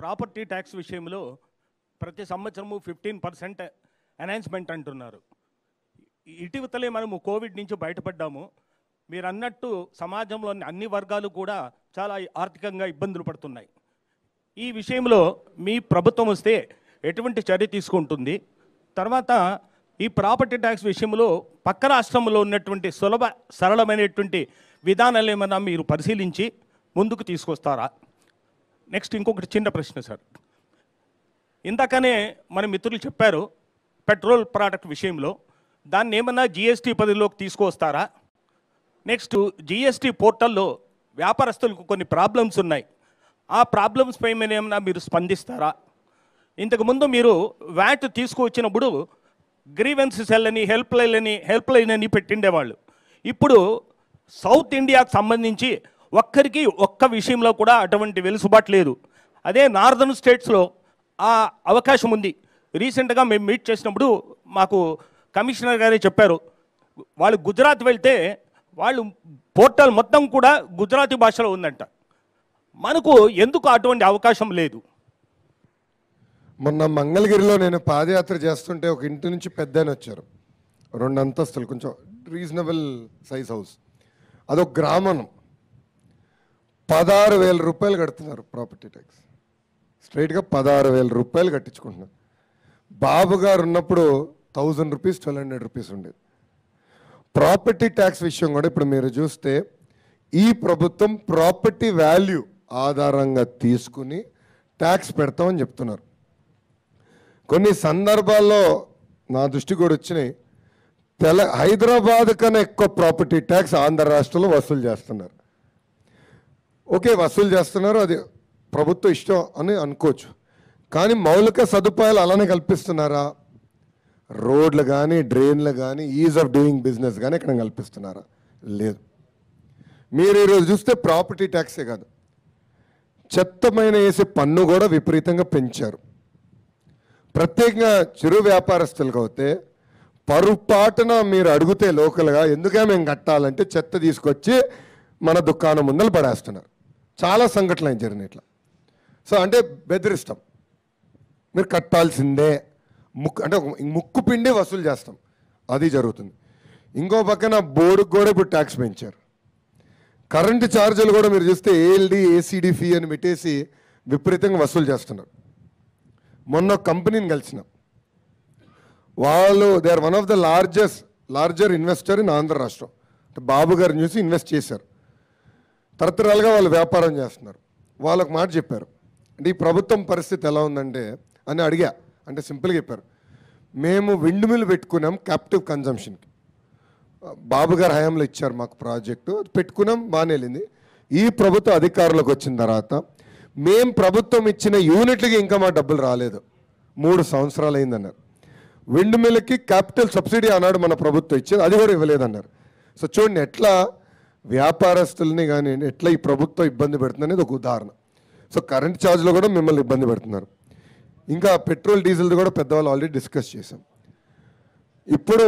property tax విషయంలో ప్రతి సంవత్సరము ఫిఫ్టీన్ పర్సెంట్ అనౌన్స్మెంట్ అంటున్నారు ఇటీవతలే మనము కోవిడ్ నుంచి బయటపడ్డాము మీరు అన్నట్టు సమాజంలోని అన్ని వర్గాలు కూడా చాలా ఆర్థికంగా ఇబ్బందులు పడుతున్నాయి ఈ విషయంలో మీ ప్రభుత్వం వస్తే ఎటువంటి చర్య తీసుకుంటుంది తర్వాత ఈ ప్రాపర్టీ ట్యాక్స్ విషయంలో పక్క రాష్ట్రంలో ఉన్నటువంటి సులభ సరళమైనటువంటి విధానాలు ఏమైనా మీరు పరిశీలించి ముందుకు తీసుకొస్తారా నెక్స్ట్ ఇంకొకటి చిన్న ప్రశ్న సార్ ఇందాకనే మన మిత్రులు చెప్పారు పెట్రోల్ ప్రోడక్ట్ విషయంలో దాన్ని ఏమన్నా జిఎస్టీ పరిధిలోకి తీసుకొస్తారా నెక్స్ట్ జిఎస్టీ పోర్టల్లో వ్యాపారస్తులకు కొన్ని ప్రాబ్లమ్స్ ఉన్నాయి ఆ ప్రాబ్లమ్స్ పై ఏమైనా మీరు స్పందిస్తారా ఇంతకుముందు మీరు వ్యాట్ తీసుకువచ్చినప్పుడు గ్రీవెన్స్ సెల్ అని హెల్ప్ లైన్ అని హెల్ప్ లైన్ అని పెట్టిండేవాళ్ళు ఇప్పుడు సౌత్ ఇండియాకు సంబంధించి ఒక్కరికి ఒక్క విషయంలో కూడా అటువంటి వెలుసుబాటు లేదు అదే నార్దర్న్ స్టేట్స్లో ఆ అవకాశం ఉంది రీసెంట్గా మేము మీట్ చేసినప్పుడు మాకు కమిషనర్ గారే చెప్పారు వాళ్ళు గుజరాత్ వెళ్తే వాళ్ళు పోర్టల్ మొత్తం కూడా గుజరాతీ భాషలో ఉందంట మనకు ఎందుకు అటువంటి అవకాశం లేదు మొన్న మంగళగిరిలో నేను పాదయాత్ర చేస్తుంటే ఒక ఇంటి నుంచి పెద్ద వచ్చారు రెండు అంతస్తులు కొంచెం రీజనబుల్ సైజ్ హౌస్ అదొక గ్రామం పదహారు వేల రూపాయలు కడుతున్నారు ప్రాపర్టీ ట్యాక్స్ స్ట్రైట్గా పదహారు వేల రూపాయలు కట్టించుకుంటున్నారు బాబు గారు ఉన్నప్పుడు thousand rupees twelve hundred rupees ఉండేది ప్రాపర్టీ ట్యాక్స్ విషయం కూడా ఇప్పుడు మీరు చూస్తే ఈ ప్రభుత్వం ప్రాపర్టీ వాల్యూ ఆధారంగా తీసుకుని ట్యాక్స్ పెడతామని చెప్తున్నారు కొన్ని సందర్భాల్లో నా దృష్టి కూడా వచ్చినాయి తెల హైదరాబాద్ కన్నా ఎక్కువ ప్రాపర్టీ ట్యాక్స్ ఆంధ్ర రాష్ట్రంలో వసూలు చేస్తున్నారు ఓకే వసూలు చేస్తున్నారు అది ప్రభుత్వం ఇష్టం అని అనుకోవచ్చు కానీ మౌలిక సదుపాయాలు అలానే కల్పిస్తున్నారా రోడ్లు కానీ డ్రైన్లు కానీ ఈజ్ ఆఫ్ డూయింగ్ బిజినెస్ కానీ ఇక్కడ కల్పిస్తున్నారా లేదు మీరు ఈరోజు చూస్తే ప్రాపర్టీ ట్యాక్సే కాదు చెత్తమైన వేసే పన్ను కూడా విపరీతంగా పెంచారు ప్రత్యేకంగా చిరు వ్యాపారస్తులకు అయితే పరుపాటున మీరు అడిగితే లోకల్గా ఎందుకే మేము కట్టాలంటే చెత్త తీసుకొచ్చి మన దుకాణం ముందలు పడేస్తున్నారు చాలా సంఘటనలు జరిగినాయి ఇట్లా సో అంటే బెదిరిస్తాం మీరు కట్టాల్సిందే ముక్కు అంటే ముక్కు పిండి వసూలు చేస్తాం అది జరుగుతుంది ఇంకో పక్కన బోర్డుకు కూడా ఇప్పుడు ట్యాక్స్ పెంచారు కరెంటు ఛార్జీలు కూడా మీరు చూస్తే ఏఎల్డి ఏసీడీ ఫీ అని పెట్టేసి విపరీతంగా వసూలు చేస్తున్నారు మొన్న కంపెనీని కలిసినాం వాళ్ళు they are one of the largest larger investor in Andhra రాష్ట్రం బాబు గారిని చూసి ఇన్వెస్ట్ చేశారు తరతరాలుగా వాళ్ళు వ్యాపారం చేస్తున్నారు వాళ్ళకు మాట చెప్పారు అంటే ఈ ప్రభుత్వం పరిస్థితి ఎలా ఉందంటే అని అడిగా అంటే సింపుల్గా చెప్పారు మేము విండ్ మిల్ పెట్టుకున్నాం క్యాప్టివ్ కన్జంప్షన్కి బాబు గారు హయాంలో ఇచ్చారు మాకు ప్రాజెక్టు పెట్టుకున్నాం బాగానే వెళ్ళింది ఈ ప్రభుత్వ అధికారులకు వచ్చిన తర్వాత మేం ప్రభుత్వం ఇచ్చిన యూనిట్లకి ఇంకా మా డబ్బులు రాలేదు మూడు సంవత్సరాలు అయిందన్నారు విండ్ మిల్కి క్యాపిటల్ సబ్సిడీ అన్నాడు మన ప్రభుత్వం ఇచ్చేది అది కూడా ఇవ్వలేదన్నారు సో చూడండి ఎట్లా వ్యాపారస్తుల్ని కానీ ఎట్లా ఈ ప్రభుత్వం ఇబ్బంది పెడుతుంది అనేది ఒక ఉదాహరణ సో కరెంట్ ఛార్జ్లో కూడా మిమ్మల్ని ఇబ్బంది పెడుతున్నారు ఇంకా పెట్రోల్ డీజిల్ది కూడా పెద్దవాళ్ళు ఆల్రెడీ డిస్కస్ చేశాం ఇప్పుడు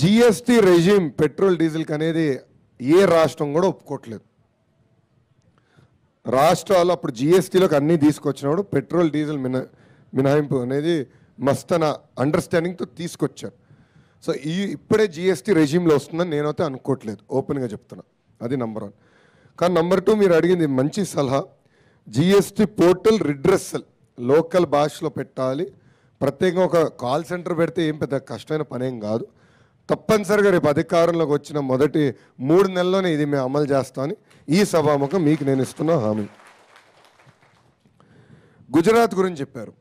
జిఎస్టీ రెజ్యూమ్ పెట్రోల్ డీజిల్కి అనేది ఏ రాష్ట్రం కూడా ఒప్పుకోవట్లేదు రాష్ట్రాలు అప్పుడు జిఎస్టీలోకి అన్నీ తీసుకొచ్చినప్పుడు పెట్రోల్ డీజిల్ మిన మినహాయింపు అనేది మస్త్ అన్న అండర్స్టాండింగ్తో తీసుకొచ్చారు సో ఈ ఇప్పుడే జిఎస్టీ రెజ్యూమ్లో వస్తుందని నేనైతే అనుకోవట్లేదు ఓపెన్గా చెప్తున్నా అది నంబర్ వన్ కానీ నంబర్ టూ మీరు అడిగింది మంచి సలహా జిఎస్టి పోర్టల్ రిడ్రెస్సల్ లోకల్ భాషలో పెట్టాలి ప్రత్యేకంగా ఒక కాల్ సెంటర్ పెడితే ఏం పెద్ద కష్టమైన పనేం కాదు తప్పనిసరిగా రేపు అధికారంలోకి వచ్చిన మొదటి మూడు నెలల్లోనే ఇది మేము అమలు చేస్తామని ఈ సభాముఖం మీకు నేను ఇస్తున్న హామీ గుజరాత్ గురించి చెప్పారు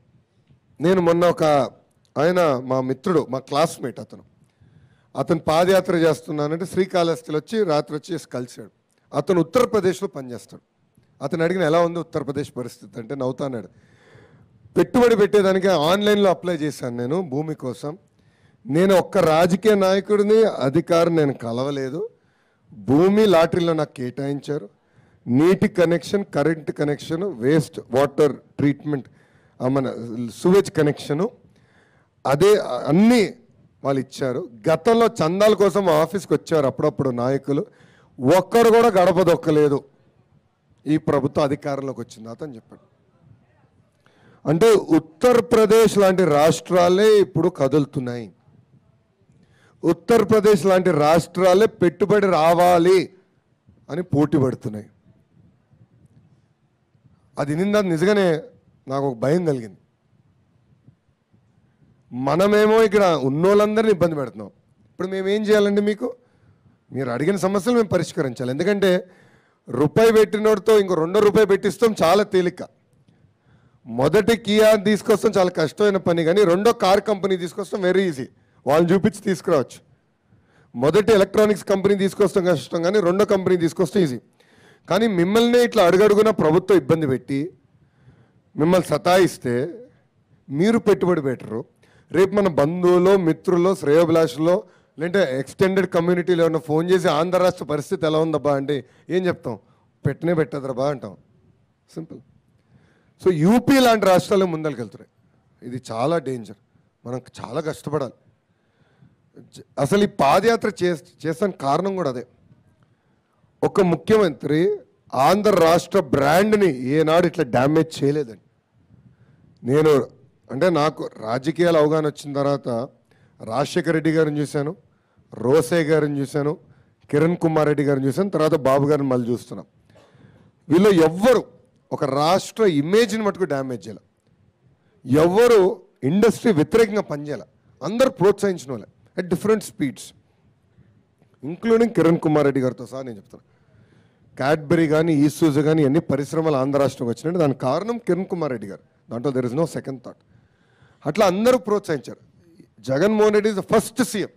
నేను మొన్న ఒక ఆయన మా మిత్రుడు మా క్లాస్మేట్ అతను అతను పాదయాత్ర చేస్తున్నానంటే శ్రీకాళహస్తిలో వచ్చి రాత్రి వచ్చి కలిశాడు అతను ఉత్తరప్రదేశ్లో పనిచేస్తాడు అతను అడిగిన ఎలా ఉంది ఉత్తరప్రదేశ్ పరిస్థితి అంటే నవ్వుతానాడు పెట్టుబడి పెట్టేదానికి ఆన్లైన్లో అప్లై చేశాను నేను భూమి కోసం నేను ఒక్క రాజకీయ నాయకుడిని అధికారం నేను కలవలేదు భూమి లాటరీలో నాకు కేటాయించారు నీటి connection current connection waste water treatment మన సువేజ్ కనెక్షను అదే అన్నీ వాళ్ళు ఇచ్చారు గతంలో చందాల కోసం ఆఫీస్కి వచ్చారు అప్పుడప్పుడు నాయకులు ఒక్కరు కూడా గడప దొక్కలేదు ఈ ప్రభుత్వ అధికారంలోకి వచ్చిన అతను చెప్పాడు అంటే ఉత్తరప్రదేశ్ లాంటి రాష్ట్రాలే ఇప్పుడు కదులుతున్నాయి ఉత్తరప్రదేశ్ లాంటి రాష్ట్రాలే పెట్టుబడి రావాలి అని పోటీ పడుతున్నాయి అది నిన్న నిజంగానే నాకు ఒక భయం కలిగింది మనమేమో ఇక్కడ ఉన్నోళ్ళందరినీ ఇబ్బంది పెడుతున్నాం ఇప్పుడు మేము ఏం చేయాలండి మీకు మీరు అడిగిన సమస్యలు మేము పరిష్కరించాలి ఎందుకంటే రూపాయి పెట్టినోడితో ఇంకో రెండో రూపాయి పెట్టిస్తాం చాలా తేలిక మొదటి కియా తీసుకొస్తాం చాలా కష్టమైన పని కానీ రెండో కార్ కంపెనీ తీసుకొస్తాం వెరీ ఈజీ వాళ్ళని చూపించి తీసుకురావచ్చు మొదటి ఎలక్ట్రానిక్స్ కంపెనీ తీసుకొస్తాం కష్టం కానీ రెండో కంపెనీ తీసుకొస్తాం ఈజీ కానీ మిమ్మల్ని ఇట్లా అడుగడుగున ప్రభుత్వం ఇబ్బంది పెట్టి మిమ్మల్ని సతాయిస్తే మీరు పెట్టుబడి పెట్టరు రేపు మన బంధువులో మిత్రుల్లో శ్రేయోభిలాషుల్లో లేదంటే ఎక్స్టెండెడ్ కమ్యూనిటీలో ఏమైనా ఫోన్ చేసి ఆంధ్ర రాష్ట్ర పరిస్థితి ఎలా ఉందబ్బా అంటే ఏం చెప్తాం పెట్టనే పెట్టద్రబా అంటాం సింపుల్ సో యూపీ లాంటి రాష్ట్రాలు ముందరికెళ్తున్నాయి ఇది చాలా డేంజర్ మనం చాలా కష్టపడాలి అసలు ఈ పాదయాత్ర చే చేస్తాను కారణం కూడా అదే ఒక ముఖ్యమంత్రి ఆంధ్ర రాష్ట్ర బ్రాండ్ని ఏనాడు ఇట్లా డ్యామేజ్ చేయలేదని నేను అంటే నాకు రాజకీయాల అవగాహన వచ్చిన తర్వాత రాజశేఖర రెడ్డి గారిని చూశాను రోసే గారిని చూశాను కిరణ్ కుమార్ రెడ్డి గారిని చూశాను తర్వాత బాబు గారిని మళ్ళీ చూస్తున్నాం వీళ్ళు ఎవ్వరు ఒక రాష్ట్ర ఇమేజ్ని మటుకు డ్యామేజ్ చేయాలి ఎవ్వరు ఇండస్ట్రీ వ్యతిరేకంగా పనిచేయాలి అందరు ప్రోత్సహించిన వాళ్ళే at different speeds including Kiran Kumar Reddy గారితో సహా నేను చెప్తాను క్యాడ్బరీ కానీ ఈసూజు కానీ అన్ని పరిశ్రమలు ఆంధ్ర రాష్ట్రంకి వచ్చినాయి దానికి కారణం కిరణ్ కుమార్ రెడ్డి గారు దాంట్లో there is no second thought అట్లా అందరూ ప్రోత్సహించారు Jaganmohan Reddy the first CM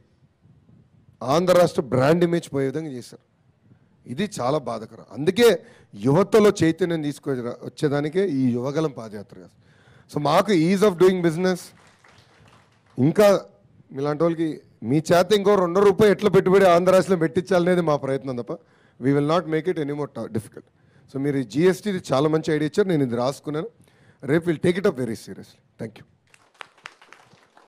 Andhra రాష్ట్ర బ్రాండ్ ఇమేజ్ పోయే విధంగా చేశారు ఇది చాలా బాధకరం అందుకే యువతలో చైతన్యం తీసుకు వచ్చేదానికే ఈ యువగలం పాదయాత్ర సో మాకు ఈజ్ ఆఫ్ డూయింగ్ బిజినెస్ ఇంకా మీలాంటి వాళ్ళకి మీ చేత ఇంకో రెండు రూపాయలు ఎట్లా పెట్టుబడి ఆంధ్ర రాష్ట్రంలో పెట్టించాలనేది మా ప్రయత్నం తప్ప we will not make it any more difficult so మీరు జిఎస్టీ చాలా మంచి ఐడియా ఇచ్చారు నేను ఇది రాసుకున్నాను రేపు will take it up very seriously thank you